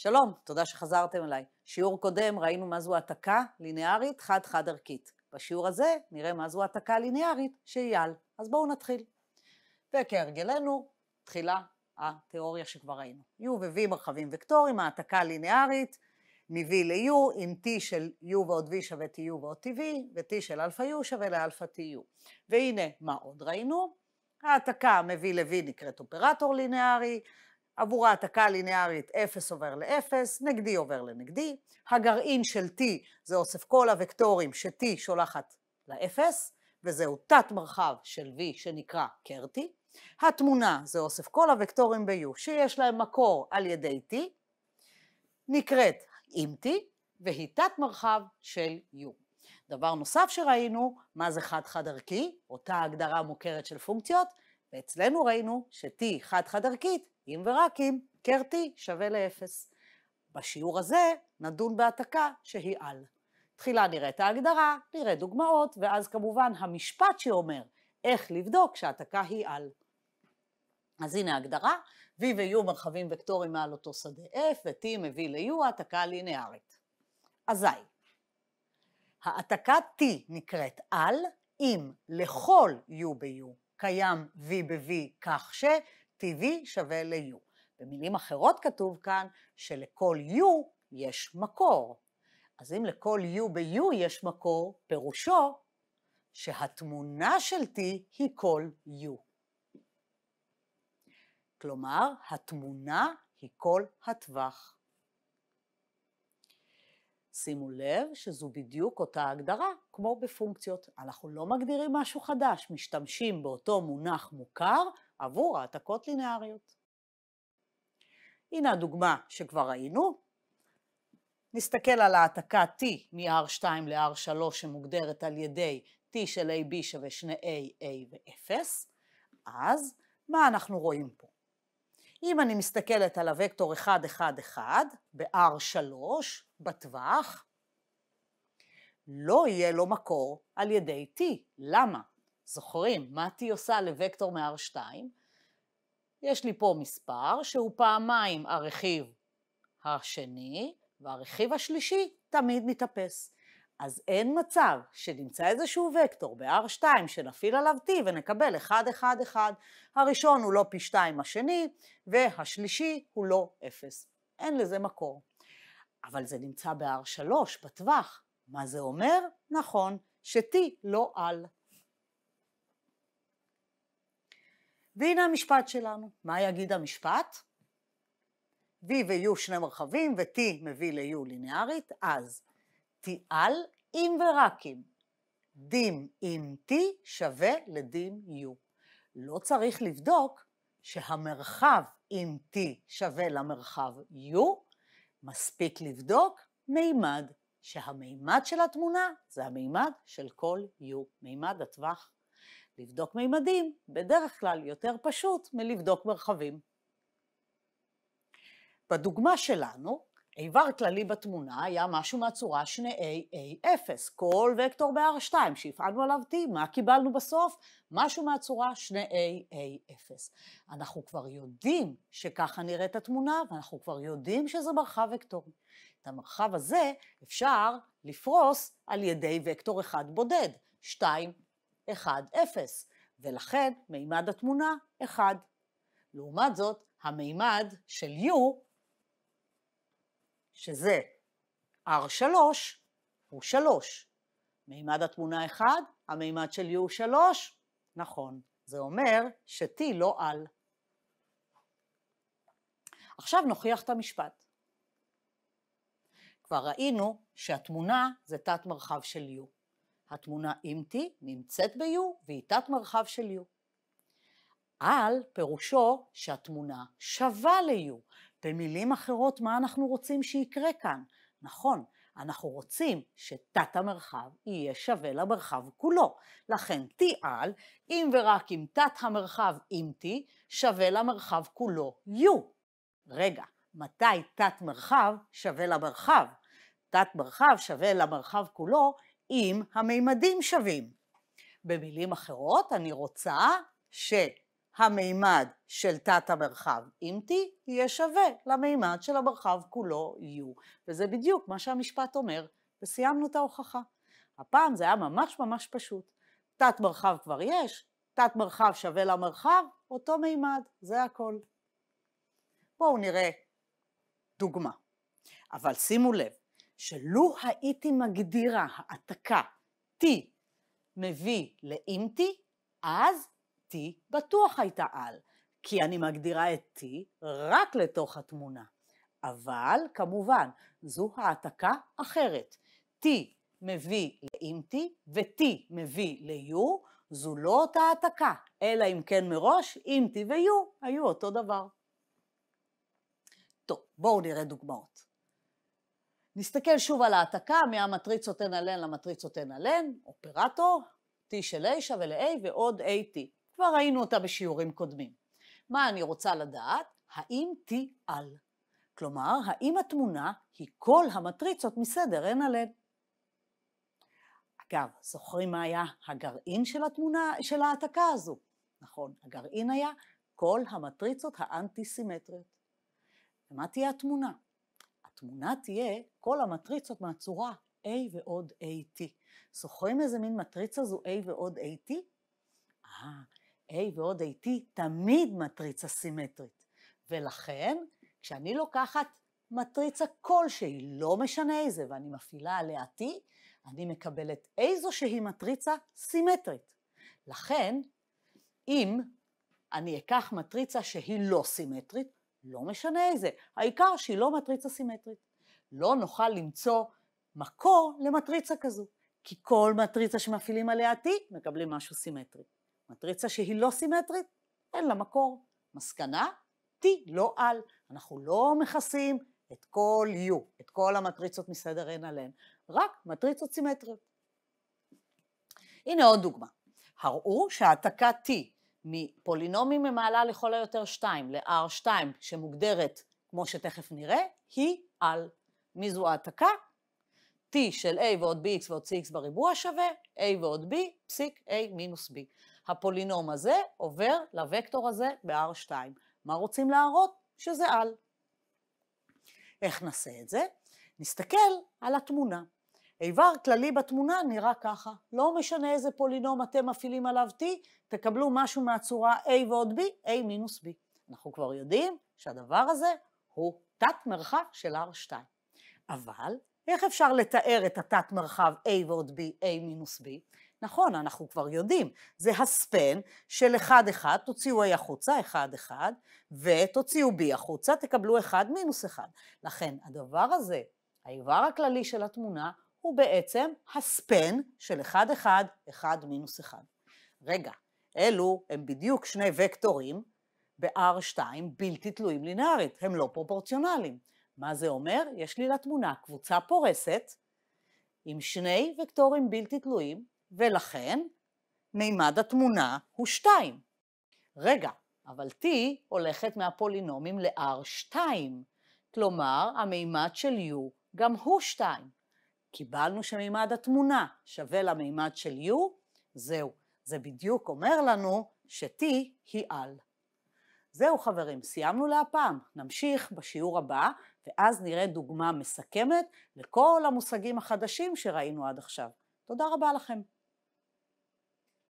שלום, תודה שחזרתם אליי. שיעור קודם ראינו מה זו העתקה ליניארית חד-חד ערכית. בשיעור הזה נראה מה זו העתקה ליניארית שאייל. אז בואו נתחיל. וכהרגלנו, תחילה התיאוריה שכבר ראינו. U ו-V מרחבים וקטורים, העתקה ליניארית מ-V ל-U עם T של U ועוד V שווה TU ועוד TV, ו-T של Alpha U שווה ל לאלפא TU. והנה, מה עוד ראינו? העתקה מ-V ל-V נקראת אופרטור ליניארי, עבור העתקה הלינארית 0 עובר ל-0, נגדי עובר לנגדי, הגרעין של T זה אוסף כל הוקטורים ש-T שולחת ל-0, וזהו תת מרחב של V שנקרא קרטי, התמונה זה אוסף כל הוקטורים ב-U שיש להם מקור על ידי T, נקראת עם T, והיא תת מרחב של U. דבר נוסף שראינו, מה זה חד-חד ערכי, אותה הגדרה מוכרת של פונקציות, ואצלנו ראינו ש-T חד-חד ערכית אם ורק אם קר שווה לאפס. בשיעור הזה נדון בהעתקה שהיא על. תחילה נראה את ההגדרה, נראה דוגמאות, ואז כמובן המשפט שאומר איך לבדוק שהעתקה היא על. אז הנה ההגדרה, V ו-U מרחבים וקטורים מעל אותו שדה F, ו-T מביא ל-U העתקה לינארית. אזי, העתקה T נקראת על אם לכל U ב-U קיים V ב-V כך ש... TV שווה ל-U. במילים אחרות כתוב כאן שלכל U יש מקור. אז אם לכל U ב-U יש מקור, פירושו שהתמונה של T היא כל U. כלומר, התמונה היא כל הטווח. שימו לב שזו בדיוק אותה הגדרה, כמו בפונקציות. אנחנו לא מגדירים משהו חדש, משתמשים באותו מונח מוכר עבור העתקות לינאריות. הנה הדוגמה שכבר ראינו. נסתכל על העתקה T מ-R2 ל-R3 שמוגדרת על ידי T של AB שווה שני A ו-0. אז מה אנחנו רואים פה? אם אני מסתכלת על הוקטור 1, 1, 1, ב-R3, בטווח, לא יהיה לו מקור על ידי T. למה? זוכרים, מה T עושה לוקטור מ-R2? יש לי פה מספר שהוא פעמיים הרכיב השני, והרכיב השלישי תמיד מתאפס. אז אין מצב שנמצא איזשהו וקטור ב-R2 שנפעיל עליו T ונקבל 1, 1, 1. הראשון הוא לא פי 2 השני, והשלישי הוא לא 0. אין לזה מקור. אבל זה נמצא ב-R3, בטווח. מה זה אומר? נכון, ש-T לא על. והנה המשפט שלנו. מה יגיד המשפט? V ו-U שני מרחבים, ו-T מביא ל-U לינארית, אז תיעל אם ורק אם. דים אם t שווה לדים u. לא צריך לבדוק שהמרחב אם t שווה למרחב u, מספיק לבדוק מימד, שהמימד של התמונה זה המימד של כל u, מימד הטווח. לבדוק מימדים בדרך כלל יותר פשוט מלבדוק מרחבים. בדוגמה שלנו, איבר כללי בתמונה היה משהו מהצורה שני A, A, 0 כל וקטור ב-R2 שהפעלנו עליו T, מה קיבלנו בסוף? משהו מהצורה שני A, A, 0 אנחנו כבר יודעים שככה נראית התמונה, ואנחנו כבר יודעים שזה מרחב וקטורי. את המרחב הזה אפשר לפרוס על ידי וקטור אחד בודד, 2, 1, 0, ולכן מימד התמונה 1. לעומת זאת, המימד של U שזה R3 הוא 3. מימד התמונה 1, המימד של U הוא 3, נכון, זה אומר ש-T לא על. עכשיו נוכיח את המשפט. כבר ראינו שהתמונה זה תת מרחב של U. התמונה עם T נמצאת ב-U והיא תת מרחב של U. על פירושו שהתמונה שווה ל-U. במילים אחרות, מה אנחנו רוצים שיקרה כאן? נכון, אנחנו רוצים שתת המרחב יהיה שווה למרחב כולו. לכן T על, אם ורק אם תת המרחב עם T, שווה למרחב כולו U. רגע, מתי תת מרחב שווה למרחב? תת מרחב שווה למרחב כולו אם המימדים שווים. במילים אחרות, אני רוצה ש... המימד של תת המרחב עם T יהיה שווה למימד של המרחב כולו U. וזה בדיוק מה שהמשפט אומר, וסיימנו את ההוכחה. הפעם זה היה ממש ממש פשוט. תת מרחב כבר יש, תת מרחב שווה למרחב, אותו מימד, זה הכל. בואו נראה דוגמה. אבל שימו לב, שלו הייתי מגדירה העתקה T מביא לאם T, אז T בטוח הייתה על, כי אני מגדירה את T רק לתוך התמונה. אבל כמובן, זו העתקה אחרת. T מביא לאם T ו-T מביא ל-U, זו לא אותה העתקה, אלא אם כן מראש, אם T ו-U היו אותו דבר. טוב, בואו נראה דוגמאות. נסתכל שוב על העתקה מהמטריצות NLN למטריצות NLN, אופרטור, T של A שווה ל-A ועוד AT. כבר ראינו אותה בשיעורים קודמים. מה אני רוצה לדעת? האם T-על. כלומר, האם התמונה היא כל המטריצות מסדר n על n. אגב, זוכרים מה היה הגרעין של התמונה, של ההעתקה הזו? נכון, הגרעין היה כל המטריצות האנטי-סימטריות. ומה תהיה התמונה? התמונה תהיה כל המטריצות מהצורה A ועוד AT. זוכרים איזה מין מטריצה זו A ועוד AT? אה, A ועוד AT תמיד מטריצה סימטרית, ולכן כשאני לוקחת מטריצה כלשהי, לא משנה איזה, ואני מפעילה עליה T, אני מקבלת איזושהי מטריצה סימטרית. לכן, אם אני אקח מטריצה שהיא לא סימטרית, לא משנה איזה, העיקר שהיא לא מטריצה סימטרית. לא נוכל למצוא מקור למטריצה כזו, כי כל מטריצה שמפעילים עליה T מקבלים משהו סימטרי. מטריצה שהיא לא סימטרית, אין לה מקור. מסקנה, T לא על. אנחנו לא מכסים את כל U, את כל המטריצות מסדר n עליהן, רק מטריצות סימטריות. הנה עוד דוגמה. הראו שהעתקה T מפולינומים ממעלה לכל היותר 2 ל-R2 שמוגדרת, כמו שתכף נראה, היא על. מי זו העתקה? T של A ועוד BX ועוד CX בריבוע שווה A ועוד B פסיק A מינוס B. הפולינום הזה עובר לוקטור הזה ב-R2. מה רוצים להראות? שזה על. איך נעשה את זה? נסתכל על התמונה. איבר כללי בתמונה נראה ככה, לא משנה איזה פולינום אתם מפעילים עליו t, תקבלו משהו מהצורה a ועוד b, a מינוס b. אנחנו כבר יודעים שהדבר הזה הוא תת מרחב של r2. אבל איך אפשר לתאר את התת מרחב a ועוד b, a מינוס b? נכון, אנחנו כבר יודעים, זה הספן של אחד אחד, תוציאו A החוצה, אחד אחד, ותוציאו B החוצה, תקבלו אחד מינוס אחד. לכן הדבר הזה, האיבר הכללי של התמונה, הוא בעצם הספן של 1, 1, 1 מינוס 1. רגע, אלו הם בדיוק שני וקטורים ב-R2 בלתי תלויים לינארית, הם לא פרופורציונליים. מה זה אומר? יש לי לתמונה קבוצה פורסת עם שני וקטורים בלתי תלויים ולכן מימד התמונה הוא 2. רגע, אבל t הולכת מהפולינומים ל-r2, כלומר המימד של u גם הוא 2. קיבלנו שמימד התמונה שווה למימד של u, זהו, זה בדיוק אומר לנו ש-t היא על. זהו חברים, סיימנו להפעם, נמשיך בשיעור הבא, ואז נראה דוגמה מסכמת לכל המושגים החדשים שראינו עד עכשיו. תודה רבה לכם.